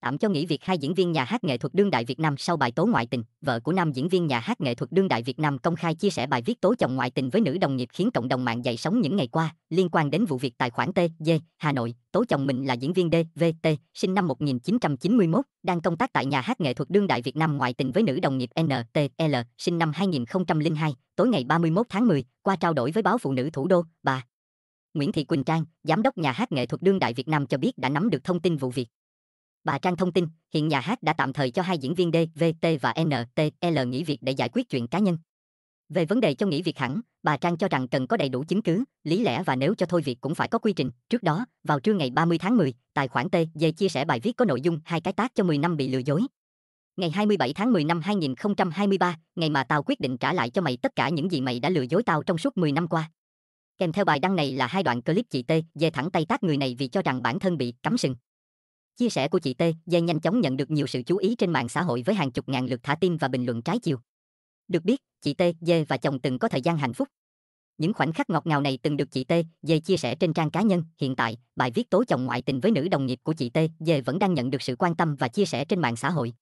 Ảm cho nghỉ việc hai diễn viên nhà hát nghệ thuật đương đại Việt Nam sau bài tố ngoại tình, vợ của nam diễn viên nhà hát nghệ thuật đương đại Việt Nam công khai chia sẻ bài viết tố chồng ngoại tình với nữ đồng nghiệp khiến cộng đồng mạng dậy sóng những ngày qua liên quan đến vụ việc tài khoản TD Hà Nội, tố chồng mình là diễn viên DVT, sinh năm 1991, đang công tác tại nhà hát nghệ thuật đương đại Việt Nam ngoại tình với nữ đồng nghiệp NTL, sinh năm 2002, tối ngày 31 tháng 10, qua trao đổi với báo Phụ nữ Thủ đô, bà Nguyễn Thị Quỳnh Trang, giám đốc nhà hát nghệ thuật đương đại Việt Nam cho biết đã nắm được thông tin vụ việc. Bà Trang thông tin, hiện nhà hát đã tạm thời cho hai diễn viên D, V, T và N, T, L nghỉ việc để giải quyết chuyện cá nhân. Về vấn đề cho nghỉ việc hẳn, bà Trang cho rằng cần có đầy đủ chứng cứ, lý lẽ và nếu cho thôi việc cũng phải có quy trình. Trước đó, vào trưa ngày 30 tháng 10, tài khoản T, D chia sẻ bài viết có nội dung hai cái tác cho 10 năm bị lừa dối. Ngày 27 tháng 10 năm 2023, ngày mà tao quyết định trả lại cho mày tất cả những gì mày đã lừa dối tao trong suốt 10 năm qua. Kèm theo bài đăng này là hai đoạn clip chị T về thẳng tay tác người này vì cho rằng bản thân bị cắm sừng. Chia sẻ của chị T, dây nhanh chóng nhận được nhiều sự chú ý trên mạng xã hội với hàng chục ngàn lượt thả tim và bình luận trái chiều. Được biết, chị T, dê và chồng từng có thời gian hạnh phúc. Những khoảnh khắc ngọt ngào này từng được chị T, dê chia sẻ trên trang cá nhân. Hiện tại, bài viết tố chồng ngoại tình với nữ đồng nghiệp của chị T, dê vẫn đang nhận được sự quan tâm và chia sẻ trên mạng xã hội.